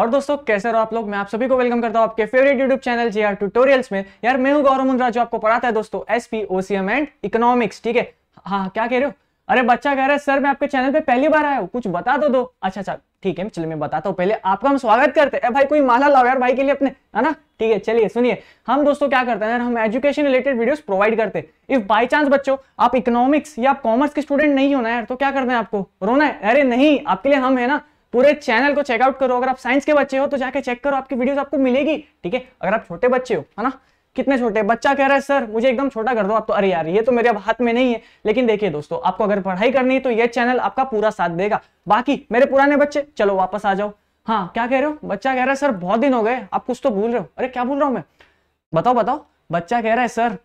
और दोस्तों कैसे हो आप लोग मैं आप सभी को वेलकम करता हूं आपके favourite YouTube channel G R tutorials में यार मैं हूं गौरव मुंद्रा जो आपको पढ़ाता है दोस्तों S P OCM and economics ठीक है हाँ क्या कह रहे हो अरे बच्चा कह रहा है सर मैं आपके चैनल पे पहली बार आया हूँ कुछ बता दो तो दो अच्छा अच्छा ठीक है चलिए मैं बताता हूँ पहले आपका हम स्वागत करते हैं भाई कोई माला लाओ यार भाई के लिए अपने है ना ठीक है चलिए सुनिए हम दोस्तों क्या करते हैं यार हम एजुकेशन रिलेटेड वीडियोस प्रोवाइड करते हैं इफ बाय चांस बच्चों आप इकोनॉमिक्स या आप कॉमर्स के स्टूडेंट नहीं होना यार तो क्या करना है आपको रोना है अरे नहीं आपके लिए हम है ना पूरे चैनल को चेकआउट करो अगर आप साइंस के बच्चे हो तो जाके चेक करो आपकी वीडियोस आपको मिलेगी ठीक है अगर आप छोटे बच्चे हो है ना कितने छोटे बच्चा कह रहा है सर मुझे एकदम छोटा कर दो आप तो अरे यार ये तो मेरे अब हाथ में नहीं है लेकिन देखिए दोस्तों आपको अगर पढ़ाई करनी है तो ये चैनल आपका पूरा साथ देगा बाकी मेरे पुराने बच्चे चलो वापस आ जाओ हाँ क्या कह रहे हो बच्चा कह रहा है सर बहुत दिन हो गए आप कुछ तो भूल रहे हो अरे क्या भूल रहा हूँ मैं बताओ बताओ बच्चा कह रहा है सर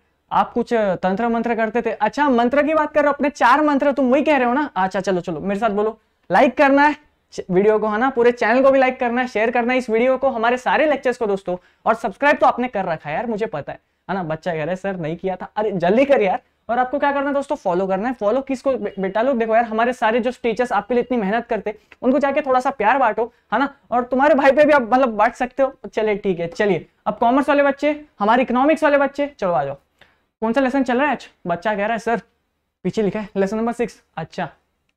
आप कुछ तंत्र मंत्र करते थे अच्छा मंत्र की बात कर रहे हो अपने चार मंत्र तुम वही कह रहे हो ना अच्छा चलो चलो मेरे साथ बोलो लाइक करना है वीडियो को है ना पूरे चैनल को भी लाइक करना शेयर करना इस वीडियो को हमारे सारे लेक्चर्स को दोस्तों और सब्सक्राइब तो आपने कर रखा है यार मुझे पता है है ना बच्चा कह रहा है सर नहीं किया था अरे जल्दी कर यार और आपको क्या करना है दोस्तों फॉलो करना है फॉलो किसको बेटा लोग देखो यार हमारे सारे जो टीचर्स आपके लिए इतनी मेहनत करते उनको जाके थोड़ा सा प्यार बांटो है ना और तुम्हारे भाई पे भी आप मतलब बांट सकते हो चले ठीक है चलिए अब कॉमर्स वाले बच्चे हमारे इकोनॉमिक्स वाले बच्चे चलो आ जाओ कौन सा लेसन चल रहा है बच्चा कह रहा है सर पीछे लिखा है लेसन नंबर सिक्स अच्छा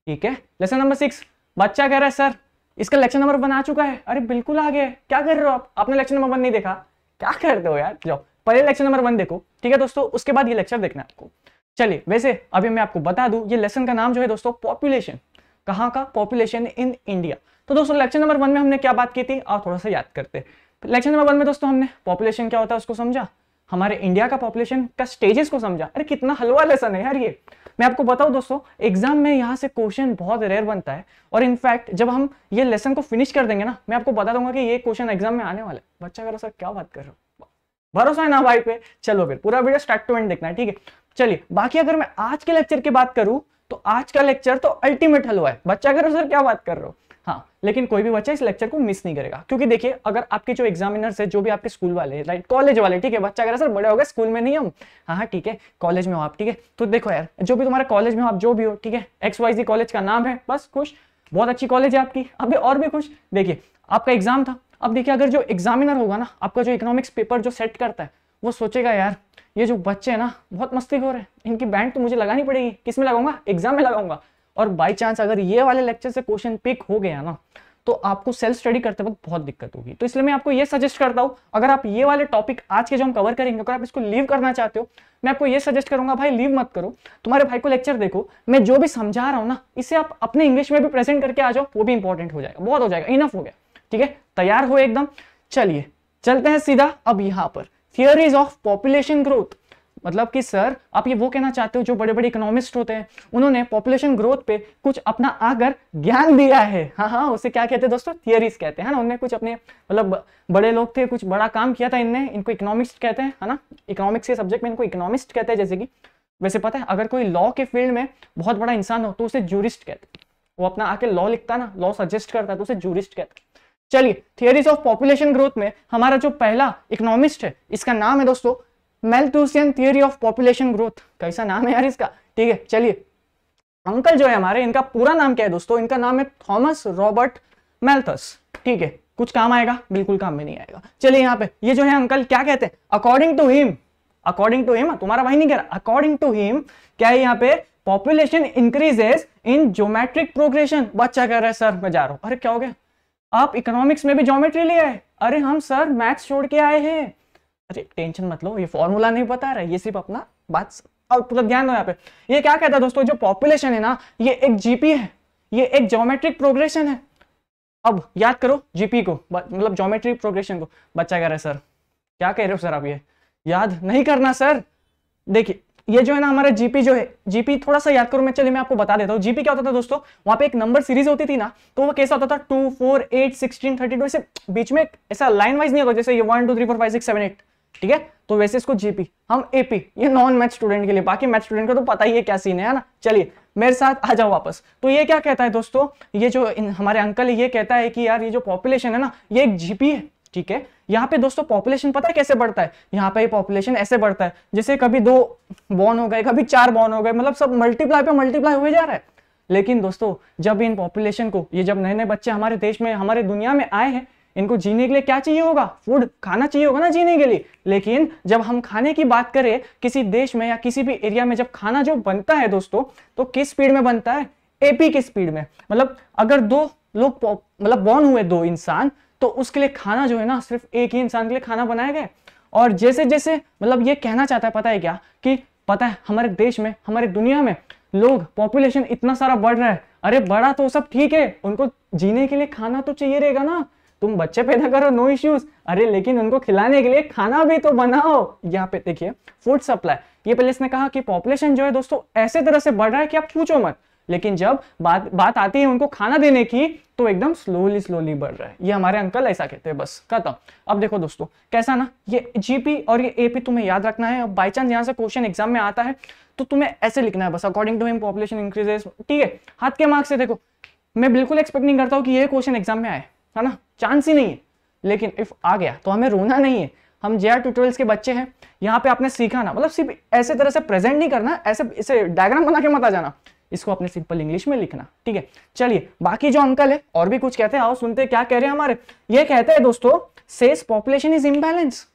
ठीक है लेसन नंबर सिक्स बच्चा कह रहा है सर इसका लेक्चर नंबर वन आ चुका है अरे बिल्कुल आ गया क्या कर रहे हो आप आपने लेक्चर नंबर वन नहीं देखा क्या करते हो यार जाओ पहले लेक्चर नंबर वन देखो ठीक है दोस्तों उसके बाद ये लेक्चर देखना आपको चलिए वैसे अभी मैं आपको बता दूं ये लेसन का नाम जो है दोस्तों पॉपुलेशन कहाँ का पॉपुलेशन इन इंडिया तो दोस्तों लेक्चर नंबर वन में हमने क्या बात की थी और थोड़ा सा याद करते लेक्चर नंबर वन में दोस्तों हमने पॉपुलेशन क्या होता है उसको समझा हमारे इंडिया का पॉपुलेशन का स्टेजेस को समझा अरे कितना हलवा लेसन है यार ये मैं आपको बताऊं दोस्तों एग्जाम में यहाँ से क्वेश्चन बहुत रेयर बनता है और इनफैक्ट जब हम ये लेसन को फिनिश कर देंगे ना मैं आपको बता दूंगा कि ये क्वेश्चन एग्जाम में आने वाला है बच्चा करो सर क्या बात कर रहा हूँ भरोसा है ना भाई पे चलो फिर पूरा वीडियो स्टार्ट टू एंड देखना है ठीक है चलिए बाकी अगर मैं आज के लेक्चर की बात करूं तो आज का लेक्चर तो अल्टीमेट हलवा है बच्चा करो सर क्या बात कर रहा हूँ हाँ लेकिन कोई भी बच्चा इस लेक्चर को मिस नहीं करेगा क्योंकि देखिए अगर आपके जो एग्जामिनर्स है जो भी आपके स्कूल वाले राइट कॉलेज वाले ठीक है बच्चा अगर सर बड़े हो गए स्कूल में नहीं हम हाँ हाँ ठीक है कॉलेज में हो आप ठीक है तो देखो यार जो भी तुम्हारे कॉलेज में हो आप जो भी हो ठीक है एक्स वाई जी कॉलेज का नाम है बस खुश बहुत अच्छी कॉलेज है आपकी अभी और भी खुश देखिए आपका एग्जाम था अब देखिए अगर जो एग्जामिनर होगा ना आपका जो इकोनॉमिक्स पेपर जो सेट करता है वो सोचेगा यार ये जो बच्चे हैं ना बहुत मस्ती हो रहे हैं इनकी बैंड तो मुझे लगानी पड़ेगी किस में लगाऊंगा एग्जाम में लगाऊंगा और बाई चांस अगर ये वाले लेक्चर से क्वेश्चन पिक हो गया ना तो आपको सेल्फ स्टडी करते वक्त बहुत दिक्कत होगी तो इसलिए मैं आपको ये सजेस्ट करता हूँ अगर आप ये वाले टॉपिक आज के जो हम कवर करेंगे अगर आप इसको लीव करना चाहते हो मैं आपको ये सजेस्ट करूंगा भाई लीव मत करो तुम्हारे भाई को लेक्चर देखो मैं जो भी समझा रहा हूँ ना इसे आप अपने इंग्लिश में भी प्रेजेंट करके आ जाओ वो भी इंपॉर्टेंट हो जाएगा बहुत हो जाएगा इनफ हो गया ठीक है तैयार हो एकदम चलिए चलते हैं सीधा अब यहाँ पर थियरीज ऑफ पॉपुलेशन ग्रोथ मतलब कि सर आप ये वो कहना चाहते हो जो बड़े बड़े इकोनॉमिस्ट होते हैं उन्होंने पॉपुलेशन ग्रोथ पे कुछ अपना आकर ज्ञान दिया है हाँ हाँ उसे क्या कहते हैं दोस्तों थियरीज कहते हैं ना उन्होंने कुछ अपने मतलब बड़े लोग थे कुछ बड़ा काम किया था इनने इनको इकोनॉमिक्स कहते हैं है ना इकोनॉमिक्स के सब्जेक्ट में इनको इकोनॉमिस्ट कहते हैं जैसे कि वैसे पता है अगर कोई लॉ के फील्ड में बहुत बड़ा इंसान हो तो उसे जूरिस्ट कहते हैं वो अपना आके लॉ लिखता ना लॉ सजेस्ट करता तो उसे जूरिस्ट कहते हैं चलिए थियरीज ऑफ पॉपुलेशन ग्रोथ में हमारा जो पहला इकोनॉमिस्ट है इसका नाम है दोस्तों Malthusian theory of population growth कैसा नाम है यार इसका ठीक है चलिए अंकल जो है हमारे इनका पूरा नाम क्या है दोस्तों इनका नाम है थॉमस रॉबर्ट मेल्थस ठीक है कुछ काम आएगा बिल्कुल काम में नहीं आएगा चलिए यहाँ पे ये जो है अंकल क्या कहते हैं according to him according to him तुम्हारा भाई नहीं कह रहा अकॉर्डिंग टू हिम क्या है यहाँ पे population increases in geometric progression बच्चा कह रहा है सर मैं जा रहा हूं अरे क्या हो गया आप इकोनॉमिक्स में भी ज्योमेट्री ले आए अरे हम सर मैथ्स छोड़ के आए हैं अरे टेंशन मत लो ये फॉर्मूला नहीं बता रहा ये सिर्फ अपना बात और पूरा ध्यान दो यहाँ पे ये क्या कहता है दोस्तों जो पॉपुलेशन है ना ये एक जीपी है ये एक ज्योमेट्रिक प्रोग्रेशन है अब याद करो जीपी को मतलब ज्योमेट्रिक प्रोग्रेशन को बच्चा कह रहा है सर क्या कह रहे हो सर आप ये याद नहीं करना सर देखिए ये जो है ना हमारा जीपी जो है जीपी थोड़ा सा याद करो मैं चलिए मैं आपको बता देता हूँ जीपी क्या होता था दोस्तों वहां पे एक नंबर सीरीज होती थी ना तो वो कैसा होता था two four eight sixteen thirty two ऐसे बीच में ऐसा लाइन वाइज नहीं होता जैसे ये one two three four five six seven eight ठीक है तो वैसे इसको जीपी हम एपी ये नॉन मैथ स्टूडेंट के लिए बाकी मैथ स्टूडेंट को तो पता ही है क्या सीन है ना चलिए मेरे साथ आ जाओ वापस तो ये क्या कहता है दोस्तों ये जो इन, हमारे अंकल ये कहता है कि यार ये जो पॉपुलेशन है ना ये एक जीपी है ठीक है यहाँ पे दोस्तों पॉपुलेशन पता है कैसे बढ़ता है यहाँ पे पॉपुलेशन ऐसे बढ़ता है जैसे कभी दो बॉन हो गए कभी चार बॉन हो गए मतलब सब मल्टीप्लाई पे मल्टीप्लाई हुए जा रहा है लेकिन दोस्तों जब इन पॉपुलेशन को ये जब नए नए बच्चे हमारे देश में हमारे दुनिया में आए हैं इनको जीने के लिए क्या चाहिए होगा फूड खाना चाहिए होगा ना जीने के लिए लेकिन जब हम खाने की बात करें किसी देश में या किसी भी एरिया में जब खाना जो बनता है दोस्तों तो किस स्पीड में बनता है एपी की स्पीड में मतलब अगर दो लोग मतलब बॉर्न हुए दो इंसान तो उसके लिए खाना जो है ना सिर्फ एक ही इंसान के लिए खाना बनाया गया और जैसे जैसे मतलब ये कहना चाहता है पता है क्या कि पता है हमारे देश में हमारे दुनिया में लोग पॉपुलेशन इतना सारा बढ़ रहा है अरे बड़ा तो सब ठीक है उनको जीने के लिए खाना तो चाहिए रहेगा ना तुम बच्चे पैदा करो नो इश्यूज अरे लेकिन उनको खिलाने के लिए खाना भी तो बनाओ यहाँ पे देखिए फूड सप्लाई ये पहले इसने कहा कि पॉपुलेशन जो है दोस्तों ऐसे तरह से बढ़ रहा है कि आप पूछो मत लेकिन जब बात बात आती है उनको खाना देने की तो एकदम स्लोली स्लोली बढ़ रहा है ये हमारे अंकल ऐसा कहते हैं बस खत्म अब देखो दोस्तों कैसा ना ये जीपी और ये एपी तुम्हें याद रखना है अब बाई चांस यहाँ से क्वेश्चन एग्जाम में आता है तो तुम्हें ऐसे लिखना है बस according to him population increases ठीक है हाथ के मार्क्स से देखो मैं बिल्कुल एक्सपेक्ट नहीं करता हूँ कि ये क्वेश्चन एग्जाम में आए है ना चांस ही नहीं है लेकिन इफ आ गया तो हमें रोना नहीं है हम जे आर ट्यूटोरियल्स के बच्चे हैं यहाँ पे आपने सीखा ना मतलब सिर्फ ऐसे तरह से प्रेजेंट नहीं करना ऐसे इसे डायग्राम बना के मत आ जाना इसको अपने सिंपल इंग्लिश में लिखना ठीक है चलिए बाकी जो अंकल है और भी कुछ कहते हैं आओ सुनते क्या कह रहे हैं हमारे ये कहते हैं दोस्तों सेस पॉपुलेशन इज इम्बैलेंस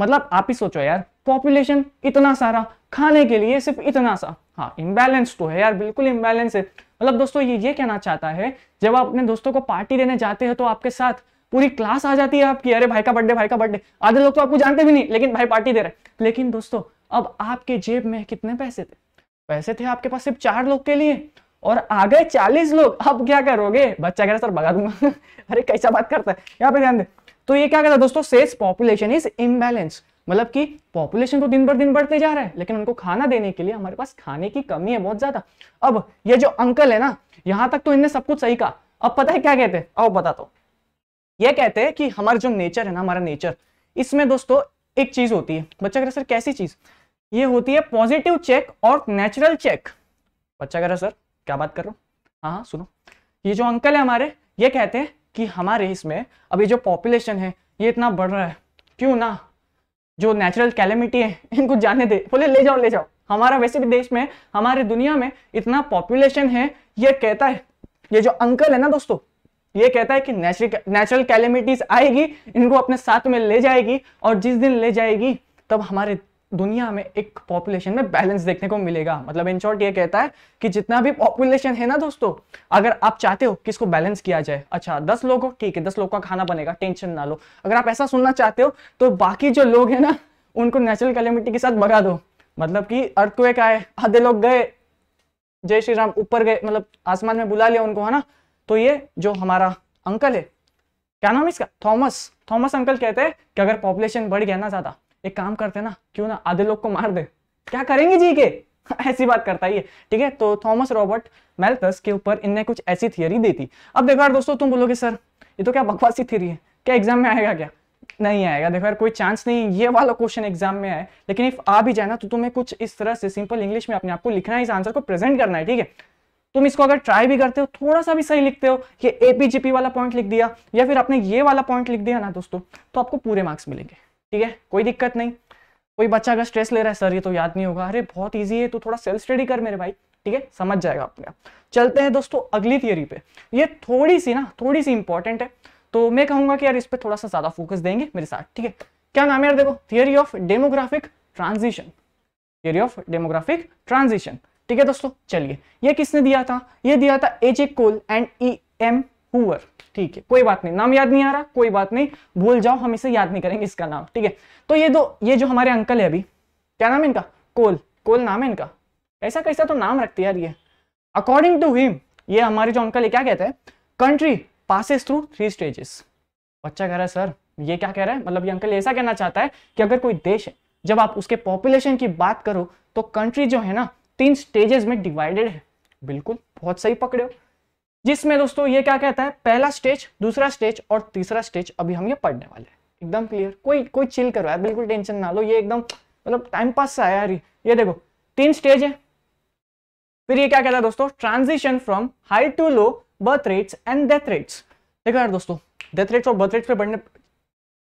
मतलब आप ही सोचो यार पॉपुलेशन इतना सारा खाने के लिए सिर्फ इतना सा हाँ इम्बैलेंस तो है यार बिल्कुल इम्बैलेंस है मतलब दोस्तों ये ये कहना चाहता है जब आप अपने दोस्तों को पार्टी देने जाते हैं तो आपके साथ पूरी क्लास आ जाती है आपकी अरे भाई का बर्थडे भाई का बर्थडे आधे लोग तो आपको जानते भी नहीं लेकिन भाई पार्टी दे रहे लेकिन दोस्तों अब आपके जेब में कितने पैसे थे पैसे थे आपके पास सिर्फ चार लोग के लिए और आ गए चालीस लोग अब क्या करोगे बच्चा कह रहा सर भगा दूंगा अरे कैसा बात करता है यहाँ पे ध्यान दे तो ये क्या कहता है दोस्तों सेस पॉपुलेशन इज इम्बैलेंस मतलब कि पॉपुलेशन तो दिन भर दिन बढ़ते जा रहा है लेकिन उनको खाना देने के लिए हमारे पास खाने की कमी है बहुत ज्यादा अब ये जो अंकल है ना यहाँ तक तो इनने सब कुछ सही कहा अब पता है क्या कहते हैं अब बता दो ये कहते हैं कि हमारा जो नेचर है ना हमारा नेचर इसमें दोस्तों एक चीज होती है बच्चा कह सर कैसी चीज ये होती है पॉजिटिव चेक और नेचुरल चेक बच्चा कह रहा सर क्या बात कर रहा हूँ हाँ हाँ सुनो ये जो अंकल है हमारे ये कहते हैं कि हमारे इसमें अभी जो पॉपुलेशन है ये इतना बढ़ रहा है क्यों ना जो नेचुरल कैलेमिटी है इनको जाने दे बोले ले जाओ ले जाओ हमारा वैसे भी देश में हमारे दुनिया में इतना पॉपुलेशन है ये कहता है ये जो अंकल है ना दोस्तों ये कहता है कि नेचुरल कैलेमिटीज आएगी इनको अपने साथ में ले जाएगी और जिस दिन ले जाएगी तब हमारे दुनिया में एक पॉपुलेशन में बैलेंस देखने को मिलेगा मतलब इन शॉर्ट ये कहता है कि जितना भी पॉपुलेशन है ना दोस्तों अगर आप चाहते हो कि इसको बैलेंस किया जाए अच्छा दस लोग हो ठीक है दस लोग का खाना बनेगा टेंशन ना लो अगर आप ऐसा सुनना चाहते हो तो बाकी जो लोग हैं ना उनको नेचुरल कैलेमिटी के साथ भगा दो मतलब कि अर्थक्वेक आए आधे लोग गए जय श्री राम ऊपर गए मतलब आसमान में बुला लिया उनको है ना तो ये जो हमारा अंकल है क्या नाम इसका थॉमस थॉमस अंकल कहते हैं कि अगर पॉपुलेशन बढ़ गया ना ज्यादा एक काम करते ना क्यों ना आधे लोग को मार दे क्या करेंगे जी के ऐसी बात करता ही है ठीक है तो थॉमस रॉबर्ट मेल्थस के ऊपर इनने कुछ ऐसी थियरी दी थी अब देखो यार दोस्तों तुम बोलोगे सर ये तो क्या बकवासी थियरी है क्या एग्जाम में आएगा क्या नहीं आएगा देखो यार कोई चांस नहीं ये वाला क्वेश्चन एग्जाम में आए लेकिन इफ आ भी जाए ना तो तुम्हें कुछ इस तरह से सिंपल इंग्लिश में अपने आपको लिखना है इस आंसर को प्रेजेंट करना है ठीक है तुम इसको अगर ट्राई भी करते हो थोड़ा सा भी सही लिखते हो ये एपीजीपी वाला पॉइंट लिख दिया या फिर आपने ये वाला पॉइंट लिख दिया ना दोस्तों तो आपको पूरे मार्क्स मिलेंगे ठीक है कोई दिक्कत नहीं कोई बच्चा अगर स्ट्रेस ले रहा है सर ये तो याद नहीं होगा अरे बहुत ईजी है तो थोड़ा सेल्फ स्टडी कर मेरे भाई ठीक है समझ जाएगा अपने आप चलते हैं दोस्तों अगली थियोरी पे ये थोड़ी सी ना थोड़ी सी इंपॉर्टेंट है तो मैं कहूंगा कि यार इस पर थोड़ा सा ज्यादा फोकस देंगे मेरे साथ ठीक है क्या नाम है यार देखो theory of demographic transition theory of demographic transition ठीक है दोस्तों चलिए ये किसने दिया था ये दिया था एजे कोल एंड ई एम हुवर ठीक है कोई बात नहीं नाम याद नहीं आ रहा कोई बात नहीं भूल जाओ हम इसे याद नहीं करेंगे इसका नाम ठीक है तो ये दो ये जो हमारे अंकल है अभी क्या नाम है इनका कोल कोल नाम है इनका ऐसा कैसा तो नाम रखते यार ये अकॉर्डिंग टू हिम ये हमारे जो अंकल है क्या कहते हैं country passes through three stages बच्चा कह रहा है सर ये क्या कह रहा है मतलब ये अंकल ऐसा कहना चाहता है कि अगर कोई देश है जब आप उसके पॉपुलेशन की बात करो तो कंट्री जो है ना तीन स्टेजेस में डिवाइडेड है बिल्कुल बहुत सही पकड़े हो जिसमें दोस्तों ये क्या कहता है पहला स्टेज दूसरा स्टेज और तीसरा स्टेज अभी हम ये पढ़ने वाले हैं एकदम क्लियर कोई कोई चिल करवाया बिल्कुल टेंशन ना लो ये एकदम मतलब टाइम पास से आया ये देखो तीन स्टेज है फिर ये क्या कहता है दोस्तों transition from high to low birth rates and death rates देखो यार दोस्तों डेथ रेट्स और बर्थ रेट्स पे बढ़ने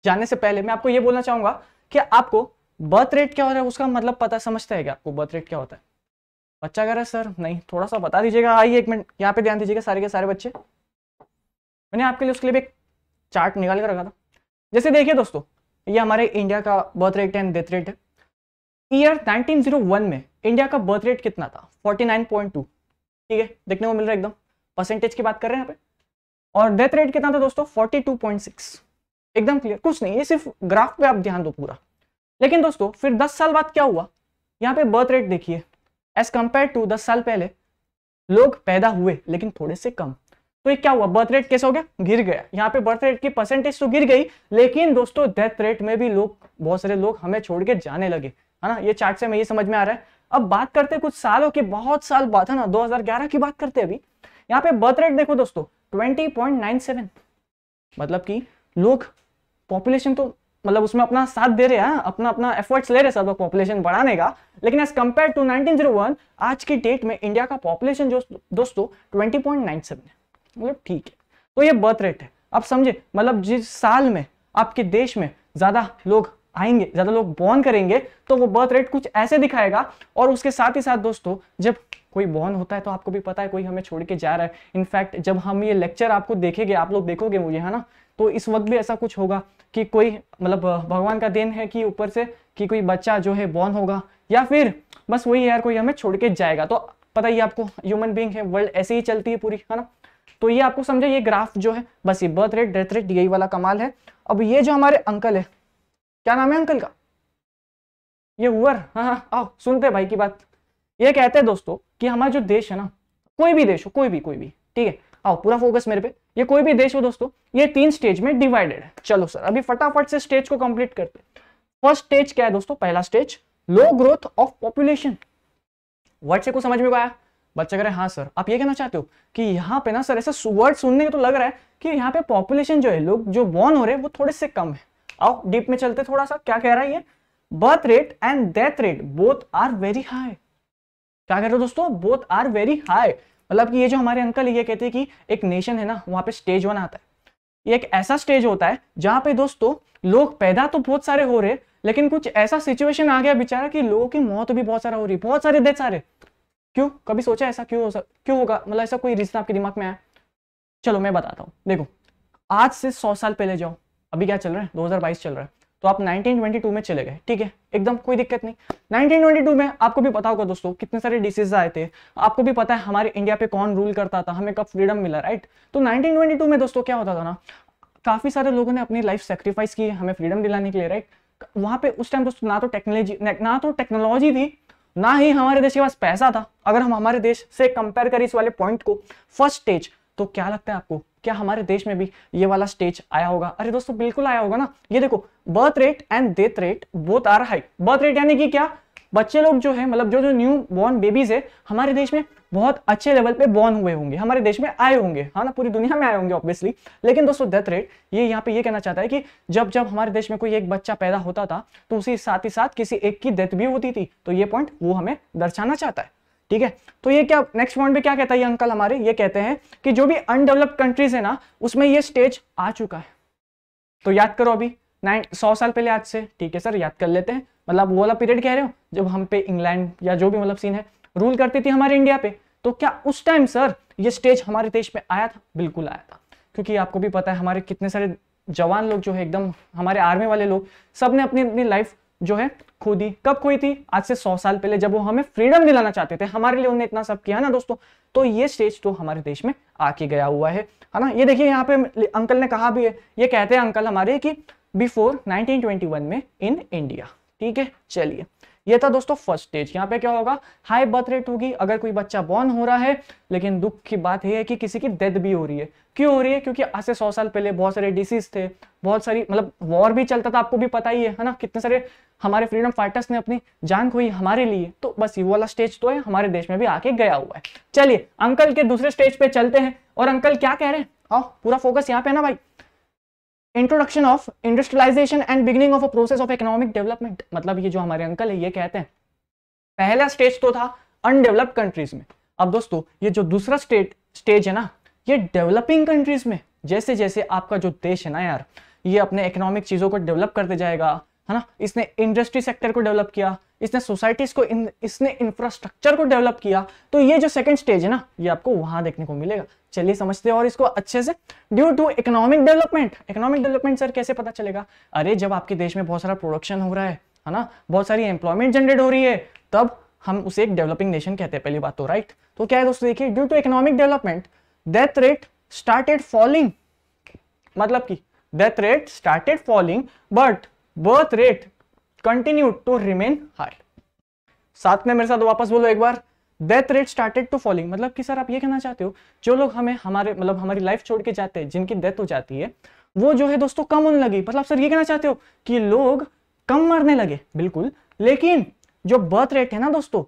जाने से पहले मैं आपको ये बोलना चाहूंगा कि आपको बर्थ रेट क्या हो रहा है उसका मतलब पता समझता है क्या आपको बर्थ रेट क्या होता है बच्चा कह रहा है सर नहीं थोड़ा सा बता दीजिएगा आइए एक मिनट यहाँ पे ध्यान दीजिएगा सारे के सारे बच्चे मैंने आपके लिए उसके लिए भी एक चार्ट निकाल कर रखा था जैसे देखिए दोस्तों ये हमारे इंडिया का birth rate and death rate है ईयर 1901 में इंडिया का बर्थ रेट कितना था 49.2 ठीक है देखने को मिल रहा है एकदम परसेंटेज की बात कर रहे हैं यहाँ पे और डेथ रेट कितना था दोस्तों सिक्स एकदम क्लियर कुछ नहीं ये सिर्फ ग्राफ पे आप ध्यान दो पूरा लेकिन दोस्तों फिर दस साल बाद क्या हुआ यहाँ पे बर्थ रेट देखिए एज कंपेयर टू दस साल पहले लोग पैदा हुए लेकिन थोड़े से कम तो ये क्या हुआ बर्थ रेट कैसे हो गया गिर गया यहाँ पे बर्थ रेट की परसेंटेज तो गिर गई लेकिन दोस्तों डेथ रेट में भी लोग बहुत सारे लोग हमें छोड़ के जाने लगे है ना ये चार्ट से मैं ये समझ में आ रहा है अब बात करते कुछ सालों की बहुत साल बात है ना 2011 की बात करते अभी यहाँ पे बर्थ रेट देखो दोस्तों 20.97 मतलब कि लोग पॉपुलेशन तो मतलब उसमें अपना साथ दे रहे हैं अपना अपना एफर्ट्स ले रहे हैं सब लोग पॉपुलेशन बढ़ाने का लेकिन एज कम्पेयर टू 1901 आज की डेट में इंडिया का पॉपुलेशन जो दोस्तों 20.97 है मतलब ठीक है तो ये बर्थ रेट है आप समझे मतलब जिस साल में आपके देश में ज़्यादा लोग आएंगे ज़्यादा लोग बॉर्न करेंगे तो वो बर्थ रेट कुछ ऐसे दिखाएगा और उसके साथ ही साथ दोस्तों जब कोई बॉर्न होता है तो आपको भी पता है कोई हमें छोड़ के जा रहा है इनफैक्ट जब हम ये लेक्चर आपको देखेंगे आप लोग देखोगे मुझे है ना तो इस वक्त भी ऐसा कुछ होगा कि कोई मतलब भगवान का देन है कि ऊपर से कि कोई बच्चा जो है बॉर्न होगा या फिर बस वही यार कोई हमें छोड़ के जाएगा तो पता ही आपको ह्यूमन बींग है वर्ल्ड ऐसे ही चलती है पूरी है ना तो ये आपको समझे ये ग्राफ जो है बस ये बर्थ रेट डेथ रेट यही वाला कमाल है अब ये जो हमारे अंकल है क्या नाम है अंकल का ये वर हाँ हाँ आओ सुनते भाई की बात ये कहते हैं दोस्तों कि हमारा जो देश है ना कोई भी देश हो कोई भी कोई भी ठीक है आओ पूरा फोकस मेरे पे ये कोई भी देश हो दोस्तों ये तीन स्टेज में डिवाइडेड है चलो सर अभी फटाफट से स्टेज को कंप्लीट करते फर्स्ट स्टेज क्या है दोस्तों पहला stage low growth of population word से कुछ समझ में आया बच्चा कह रहे हाँ सर आप ये कहना चाहते हो कि यहाँ पे ना सर ऐसा वर्ड सुनने का तो लग रहा है कि यहाँ पे पॉपुलेशन जो है लोग जो बॉर्न हो रहे हैं वो थोड़े से कम है आओ डीप में चलते थोड़ा सा क्या कह रहा है ये birth rate and death rate both are very high क्या कह रहे हो दोस्तों बोथ आर वेरी हाई मतलब कि ये जो हमारे अंकल ये कहते हैं कि एक नेशन है ना वहां पे स्टेज वन आता है ये एक ऐसा स्टेज होता है जहां पे दोस्तों लोग पैदा तो बहुत सारे हो रहे लेकिन कुछ ऐसा सिचुएशन आ गया बेचारा कि लोगों की मौत भी बहुत सारा हो रही बहुत सारे देख सारे क्यों कभी सोचा ऐसा क्यों हो सक क्यों होगा मतलब ऐसा कोई रीजन आपके दिमाग में आया चलो मैं बताता हूँ देखो आज से सौ साल पहले जाओ अभी क्या चल रहा है दो चल रहा है तो आप 1922 में चले गए ठीक है एकदम कोई दिक्कत नहीं 1922 में आपको भी पता होगा दोस्तों कितने सारे डिसीज आए थे आपको भी पता है हमारे इंडिया पे कौन रूल करता था हमें कब फ्रीडम मिला राइट तो 1922 में दोस्तों क्या होता था ना काफी सारे लोगों ने अपनी लाइफ सेक्रीफाइस की हमें फ्रीडम दिलाने के लिए राइट वहां पर उस टाइम दोस्तों ना तो टेक्नोलॉजी ना तो टेक्नोलॉजी थी ना ही हमारे देश के पास पैसा था अगर हम हमारे देश से कंपेयर करें इस वाले पॉइंट को फर्स्ट स्टेज तो क्या लगता है आपको क्या हमारे देश में भी ये वाला स्टेज आया होगा अरे दोस्तों बिल्कुल आया होगा ना ये देखो birth rate and death rate both are high birth rate यानी कि क्या बच्चे लोग जो है मतलब जो जो न्यू बॉर्न बेबीज है हमारे देश में बहुत अच्छे लेवल पे बॉर्न हुए होंगे हमारे देश में आए होंगे हाँ ना पूरी दुनिया में आए होंगे ऑब्वियसली लेकिन दोस्तों डेथ रेट ये यहाँ पे ये कहना चाहता है कि जब जब हमारे देश में कोई एक बच्चा पैदा होता था तो उसी साथ ही साथ किसी एक की डेथ भी होती थी तो ये पॉइंट वो हमें दर्शाना चाहता है ठीक है तो ये क्या नेक्स्ट पॉइंट पे क्या कहता है ये अंकल हमारे ये कहते हैं कि जो भी अनडेवलप्ड कंट्रीज है ना उसमें ये स्टेज आ चुका है तो याद करो अभी नाइन सौ साल पहले आज से ठीक है सर याद कर लेते हैं मतलब वो वाला पीरियड कह रहे हो जब हम पे इंग्लैंड या जो भी मतलब सीन है रूल करती थी हमारे इंडिया पे तो क्या उस टाइम सर ये स्टेज हमारे देश में आया था बिल्कुल आया था क्योंकि आपको भी पता है हमारे कितने सारे जवान लोग जो है एकदम हमारे आर्मी वाले लोग सब ने अपनी अपनी लाइफ जो है खोदी कब खोई थी आज से सौ साल पहले जब वो हमें फ्रीडम दिलाना चाहते थे हमारे लिए उन्होंने इतना सब किया ना दोस्तों तो ये स्टेज तो हमारे देश में आके गया हुआ है है ना ये देखिए यहाँ पे अंकल ने कहा भी है ये कहते हैं अंकल हमारे कि बिफोर 1921 में इन इंडिया ठीक है चलिए ये था दोस्तों फर्स्ट स्टेज यहाँ पे क्या होगा हाई बर्थ रेट होगी अगर कोई बच्चा बॉर्न हो रहा है लेकिन दुख की बात यह है कि किसी की डेथ भी हो रही है क्यों हो रही है क्योंकि आज से सौ साल पहले बहुत सारे डिसीज थे बहुत सारी मतलब वॉर भी चलता था आपको भी पता ही है है ना कितने सारे हमारे फ्रीडम फाइटर्स ने अपनी जान खोई हमारे लिए तो बस ये वाला स्टेज तो है हमारे देश में भी आके गया हुआ है चलिए अंकल के दूसरे स्टेज पे चलते हैं और अंकल क्या कह रहे हैं आओ पूरा फोकस यहाँ पे है ना भाई introduction of industrialisation and beginning of a process of economic development मतलब ये जो हमारे अंकल है ये कहते हैं पहला स्टेज तो था अनडेवलप्ड कंट्रीज में अब दोस्तों ये जो दूसरा स्टेट स्टेज है ना ये डेवलपिंग कंट्रीज में जैसे जैसे आपका जो देश है ना यार ये अपने इकोनॉमिक चीज़ों को डेवलप करते जाएगा है ना इसने इंडस्ट्री सेक्टर को डेवलप किया इसने सोसाइटीज को इन, इसने इंफ्रास्ट्रक्चर को डेवलप किया तो ये जो सेकंड स्टेज है ना ये आपको वहां देखने को मिलेगा चलिए समझते हैं और इसको अच्छे से due to economic development economic development sir कैसे पता चलेगा अरे जब आपके देश में बहुत सारा प्रोडक्शन हो रहा है है ना बहुत सारी एम्प्लॉयमेंट जनरेट हो रही है तब हम उसे एक डेवलपिंग नेशन कहते हैं पहली बात तो राइट तो क्या है दोस्तों देखिए due to economic development death rate started falling मतलब की death rate started falling but birth rate continue to remain high साथ में मेरे साथ वापस बोलो एक बार death rate started to falling मतलब कि सर आप ये कहना चाहते हो जो लोग हमें हमारे मतलब हमारी लाइफ छोड़ के जाते हैं जिनकी डेथ हो जाती है वो जो है दोस्तों कम होने लगी मतलब सर ये कहना चाहते हो कि लोग कम मरने लगे बिल्कुल लेकिन जो बर्थ रेट है ना दोस्तों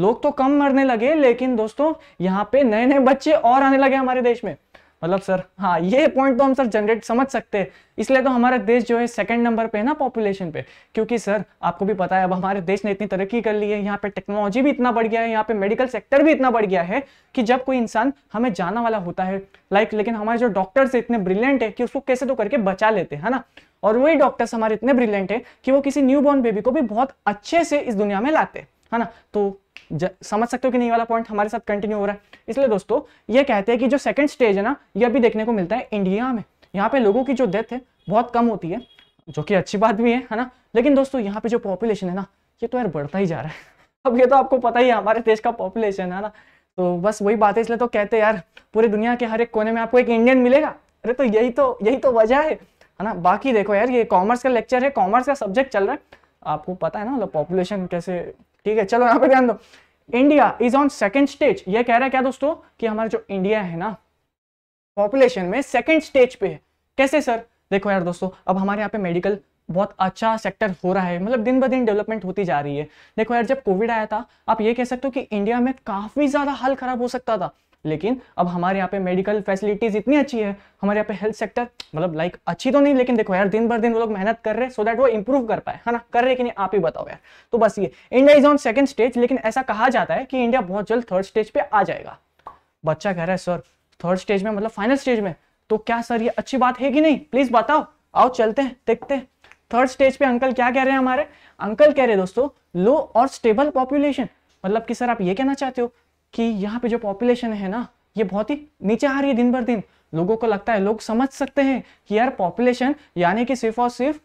लोग तो कम मरने लगे लेकिन दोस्तों यहाँ पे नए नए बच्चे और आने लगे हमारे देश में मतलब सर हाँ ये पॉइंट तो हम सर जनरेट समझ सकते हैं इसलिए तो हमारा देश जो है सेकंड नंबर पे है ना पॉपुलेशन पे क्योंकि सर आपको भी पता है अब हमारे देश ने इतनी तरक्की कर ली है यहाँ पे टेक्नोलॉजी भी इतना बढ़ गया है यहाँ पे मेडिकल सेक्टर भी इतना बढ़ गया है कि जब कोई इंसान हमें जाना वाला होता है लाइक लेकिन हमारे जो डॉक्टर्स है इतने ब्रिलियंट है कि उसको कैसे तो करके बचा लेते हैं ना और वही डॉक्टर्स हमारे इतने ब्रिलियंट है कि वो किसी न्यू बॉर्न बेबी को भी बहुत अच्छे से इस दुनिया में लाते हैं है ना तो समझ सकते हो कि नहीं वाला पॉइंट हमारे साथ कंटिन्यू हो रहा है इसलिए दोस्तों ये कहते हैं कि जो सेकंड स्टेज है ना ये अभी देखने को मिलता है इंडिया में यहाँ पे लोगों की जो डेथ है बहुत कम होती है जो कि अच्छी बात भी है है ना लेकिन दोस्तों यहाँ पे जो पॉपुलेशन है ना ये तो यार बढ़ता ही जा रहा है अब ये तो आपको पता ही है हमारे देश का पॉपुलेशन है ना तो बस वही बात है इसलिए तो कहते यार पूरी दुनिया के हर एक कोने में आपको एक इंडियन मिलेगा अरे तो यही तो यही तो वजह है है ना बाकी देखो यार ये कॉमर्स का लेक्चर है कॉमर्स का सब्जेक्ट चल रहा है आपको पता है ना मतलब पॉपुलेशन कैसे ठीक है चलो यहां पर ध्यान दो India is on second stage ये कह रहा है क्या दोस्तों कि हमारा जो इंडिया है ना पॉपुलेशन में सेकेंड स्टेज पे है कैसे सर देखो यार दोस्तों अब हमारे यहाँ पे मेडिकल बहुत अच्छा सेक्टर हो रहा है मतलब दिन ब दिन डेवलपमेंट होती जा रही है देखो यार जब कोविड आया था आप ये कह सकते हो कि इंडिया में काफी ज्यादा हाल खराब हो सकता था लेकिन अब हमारे यहाँ पे मेडिकल फैसिलिटीज़ इतनी अच्छी है हमारे यहाँ पे हेल्थ सेक्टर मतलब लाइक अच्छी तो नहीं लेकिन देखो यार दिन भर दिन वो लोग मेहनत कर रहे हैं सो दैट वो इंप्रूव कर पाए है ना कर रहे कि नहीं आप ही बताओ यार तो बस ये India is on second stage लेकिन ऐसा कहा जाता है कि इंडिया बहुत जल्द थर्ड स्टेज पे आ जाएगा बच्चा कह रहा है सर थर्ड स्टेज में मतलब फाइनल स्टेज में तो क्या सर ये अच्छी बात है कि नहीं प्लीज बताओ आओ चलते हैं देखते हैं थर्ड स्टेज पे अंकल क्या कह रहे हैं हमारे अंकल कह रहे हैं दोस्तों लो और स्टेबल पॉपुलेशन मतलब कि सर आप ये कहना चाहते हो कि यहाँ पे जो पॉपुलेशन है ना ये बहुत ही नीचे आ रही है दिन भर दिन लोगों को लगता है लोग समझ सकते हैं कि यार पॉपुलेशन यानी कि सिर्फ और सिर्फ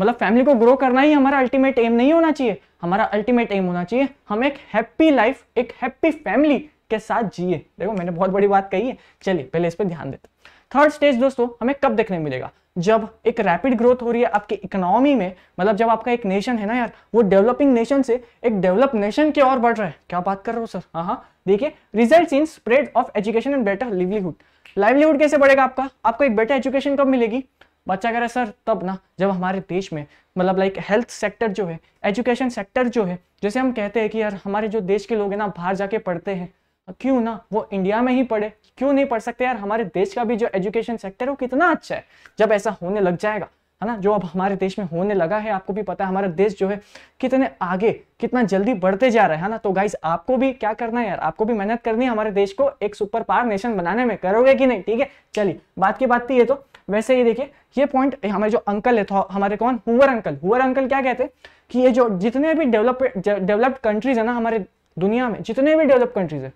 मतलब फैमिली को ग्रो करना ही हमारा अल्टीमेट एम नहीं होना चाहिए हमारा अल्टीमेट एम होना चाहिए हम एक हैप्पी लाइफ एक हैप्पी फैमिली के साथ जिए देखो मैंने बहुत बड़ी बात कही है चलिए पहले इस पर ध्यान देते थर्ड स्टेज दोस्तों हमें कब देखने मिलेगा जब एक रैपिड ग्रोथ हो रही है आपकी इकोनॉमी में मतलब जब आपका एक नेशन है ना यार वो डेवलपिंग नेशन से एक डेवलप नेशन की ओर बढ़ रहा है क्या बात कर रहे हो सर हाँ हाँ देखिए result in spread of education and better livelihood livelihood कैसे बढ़ेगा आपका आपको एक बेटर एजुकेशन कब मिलेगी बच्चा कह रहा है सर तब ना जब हमारे देश में मतलब लाइक हेल्थ सेक्टर जो है एजुकेशन सेक्टर जो है जैसे हम कहते हैं कि यार हमारे जो देश के लोग हैं ना बाहर जाके पढ़ते हैं क्यों ना वो इंडिया में ही पढ़े क्यों नहीं पढ़ सकते यार हमारे देश का भी जो एजुकेशन सेक्टर है वो कितना अच्छा है जब ऐसा होने लग जाएगा है ना जो अब हमारे देश में होने लगा है आपको भी पता है हमारा देश जो है कितने आगे कितना जल्दी बढ़ते जा रहा है ना तो गाइज आपको भी क्या करना है यार आपको भी मेहनत करनी है हमारे देश को एक सुपर पावर नेशन बनाने में करोगे कि नहीं ठीक है चलिए बात की बात थी ये तो वैसे ये देखिए ये पॉइंट हमारे जो अंकल है तो हमारे कौन हुवर अंकल हुवर अंकल क्या कहते हैं कि ये जो जितने भी डेवलप डेवलप्ड कंट्रीज है ना हमारे दुनिया में जितने भी डेवलप कंट्रीज है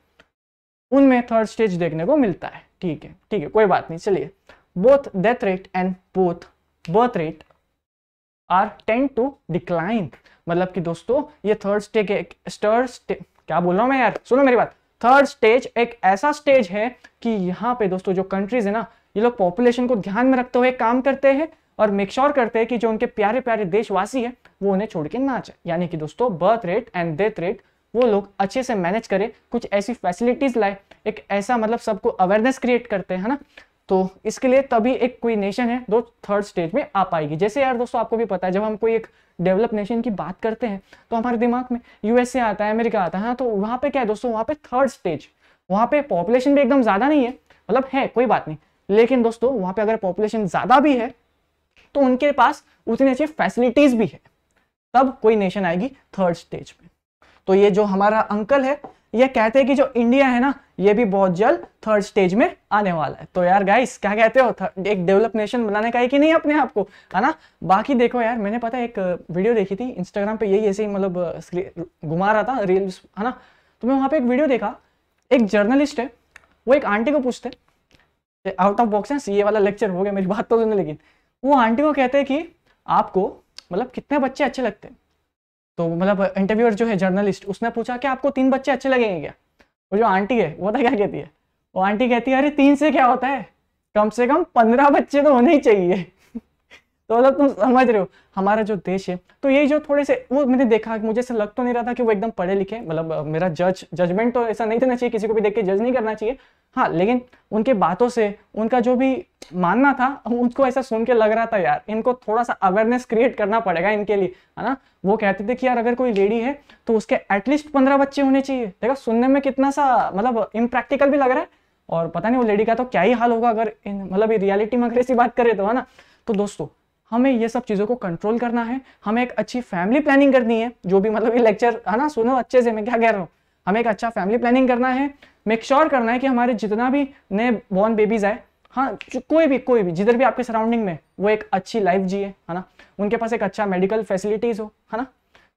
उनमें थर्ड स्टेज देखने को मिलता है ठीक है ठीक है कोई बात नहीं चलिए both death rate and both birth rate are tend to decline मतलब कि दोस्तों ये थर्ड स्टेज एक थर्ड क्या बोल रहा हूँ मैं यार सुनो मेरी बात थर्ड स्टेज एक ऐसा स्टेज है कि यहाँ पे दोस्तों जो कंट्रीज है ना ये लोग पॉपुलेशन को ध्यान में रखते हुए काम करते हैं और मेक श्योर sure करते हैं कि जो उनके प्यारे प्यारे देशवासी है वो उन्हें छोड़ के ना जाए यानी कि दोस्तों birth rate and death rate वो लोग अच्छे से मैनेज करें कुछ ऐसी फैसिलिटीज़ लाए एक ऐसा मतलब सबको अवेयरनेस क्रिएट करते हैं ना तो इसके लिए तभी एक कोई नेशन है दो थर्ड स्टेज में आ पाएगी जैसे यार दोस्तों आपको भी पता है जब हम कोई एक डेवलप नेशन की बात करते हैं तो हमारे दिमाग में यूएसए आता है अमेरिका आता है हाँ, तो वहाँ पे क्या है दोस्तों वहाँ पे थर्ड स्टेज वहाँ पे पॉपुलेशन भी एकदम ज़्यादा नहीं है मतलब है कोई बात नहीं लेकिन दोस्तों वहाँ पे अगर पॉपुलेशन ज़्यादा भी है तो उनके पास उतनी अच्छी फैसिलिटीज़ भी है तब कोई नेशन आएगी थर्ड स्टेज पे तो ये जो हमारा अंकल है ये कहते हैं कि जो इंडिया है ना ये भी बहुत जल्द थर्ड स्टेज में आने वाला है तो यार गाइस क्या कहते हो एक डेवलप नेशन बनाने का है कि नहीं अपने आप को है ना बाकी देखो यार मैंने पता एक वीडियो देखी थी इंस्टाग्राम पे यही ऐसे ही मतलब घुमा रहा था रील्स है ना तो मैं वहां पे एक वीडियो देखा एक जर्नलिस्ट है वो एक आंटी को पूछते आउट ऑफ बॉक्स है ये वाला लेक्चर हो गया मेरी बात तो सुनने लेकिन वो आंटी को कहते हैं कि आपको मतलब कितने बच्चे अच्छे लगते हैं तो मतलब इंटरव्यूअर जो है जर्नलिस्ट उसने पूछा कि आपको तीन बच्चे अच्छे लगेंगे क्या वो जो आंटी है वो तो क्या कहती है वो आंटी कहती है अरे तीन से क्या होता है कम से कम पंद्रह बच्चे तो होने ही चाहिए तो मतलब तुम समझ रहे हो हमारा जो देश है तो ये जो थोड़े से वो मैंने देखा मुझे ऐसा लग तो नहीं रहा था कि वो एकदम पढ़े लिखे मतलब मेरा जज जजमेंट तो ऐसा नहीं देना चाहिए किसी को भी देख के जज नहीं करना चाहिए हाँ लेकिन उनके बातों से उनका जो भी मानना था उनको ऐसा सुन के लग रहा था यार इनको थोड़ा सा अवेयरनेस क्रिएट करना पड़ेगा इनके लिए है ना वो कहते थे कि यार अगर कोई लेडी है तो उसके एटलीस्ट पंद्रह बच्चे होने चाहिए देखा सुनने में कितना सा मतलब इम्प्रैक्टिकल भी लग रहा है और पता नहीं वो लेडी का तो क्या ही हाल होगा अगर मतलब रियलिटी में अगर ऐसी बात करें तो है ना तो दोस्तों हमें ये सब चीज़ों को कंट्रोल करना है हमें एक अच्छी फैमिली प्लानिंग करनी है जो भी मतलब ये लेक्चर है ना सुनो अच्छे से मैं क्या कह रहा हूँ हमें एक अच्छा फैमिली प्लानिंग करना है मेक श्योर sure करना है कि हमारे जितना भी नए बॉर्न बेबीज़ आए हाँ कोई भी कोई भी जिधर भी आपके सराउंडिंग में वो एक अच्छी लाइफ जिए है ना उनके पास एक अच्छा मेडिकल फैसिलिटीज़ हो है ना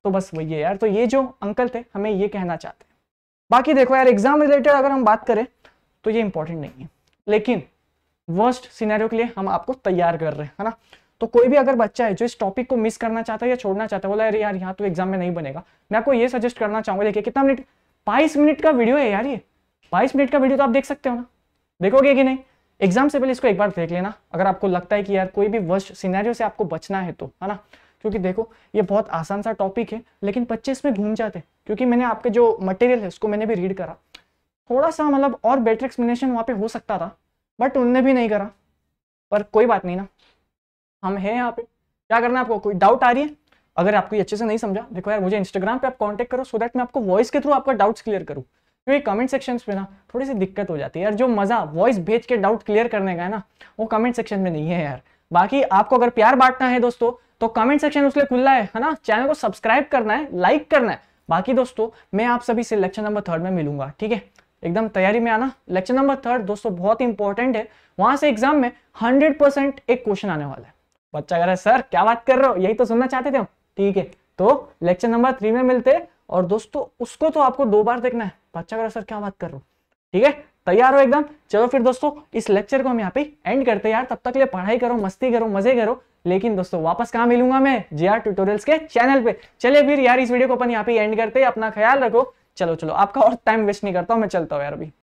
तो बस वही है यार तो ये जो अंकल थे हमें ये कहना चाहते हैं बाकी देखो यार एग्जाम रिलेटेड अगर हम बात करें तो ये इंपॉर्टेंट नहीं है लेकिन वर्स्ट सिनेरियो के लिए हम आपको तैयार कर रहे हैं है ना तो कोई भी अगर बच्चा है जो इस टॉपिक को मिस करना चाहता है या छोड़ना चाहता है बोला अरे यार यहाँ तो एग्जाम में नहीं बनेगा मैं आपको ये सजेस्ट करना चाहूंगा देखिए कितना मिनट बाईस मिनट का वीडियो है यार ये बाईस मिनट का वीडियो तो आप देख सकते हो ना देखोगे कि नहीं एग्जाम से पहले इसको एक बार देख लेना अगर आपको लगता है कि यार कोई भी वर्ष सिनेरियो से आपको बचना है तो है ना क्योंकि देखो ये बहुत आसान सा टॉपिक है लेकिन बच्चे इसमें घूम जाते हैं क्योंकि मैंने आपके जो मटेरियल है उसको मैंने भी रीड करा थोड़ा सा मतलब और बेटर एक्सप्लेनेशन वहाँ पे हो सकता था बट उनने भी नहीं करा पर कोई बात नहीं ना हम हैं यहाँ पे क्या करना है आपको कोई डाउट आ रही है अगर आपको अच्छे से नहीं समझा देखो यार मुझे इंस्टाग्राम पे आप कांटेक्ट करो सो दैट मैं आपको वॉइस के थ्रू आपका डाउट्स क्लियर करूँ क्योंकि कमेंट सेक्शन में ना थोड़ी सी दिक्कत हो जाती है यार जो मजा वॉइस भेज के डाउट क्लियर करने का है ना वो कमेंट सेक्शन में नहीं है यार बाकी आपको अगर प्यार बांटना है दोस्तों तो कमेंट सेक्शन उसके खुलना खुला है ना चैनल को सब्सक्राइब करना है लाइक करना है बाकी दोस्तों मैं आप सभी से लेक्चर नंबर थर्ड में मिलूंगा ठीक है एकदम तैयारी में आना लेक्चर नंबर थर्ड दोस्तों बहुत इंपॉर्टेंट है वहां से एग्जाम में हंड्रेड परसेंट एक क्वेश्चन आने वाला है बच्चा कह रहा है सर क्या बात कर रहे हो यही तो सुनना चाहते थे हम ठीक है तो लेक्चर नंबर थ्री में मिलते और दोस्तों उसको तो आपको दो बार देखना है बच्चा कह रहा है सर क्या बात कर रहे हो ठीक है तैयार हो एकदम चलो फिर दोस्तों इस लेक्चर को हम यहाँ पे एंड करते यार तब तक लिए पढ़ाई करो मस्ती करो मजे करो लेकिन दोस्तों वापस कहाँ मिलूंगा मैं जे आर ट्यूटोरियल्स के चैनल पे चलिए फिर यार इस वीडियो को अपन यहाँ पे एंड करते अपना ख्याल रखो चलो चलो आपका और टाइम वेस्ट नहीं करता हूँ मैं चलता हूँ यार अभी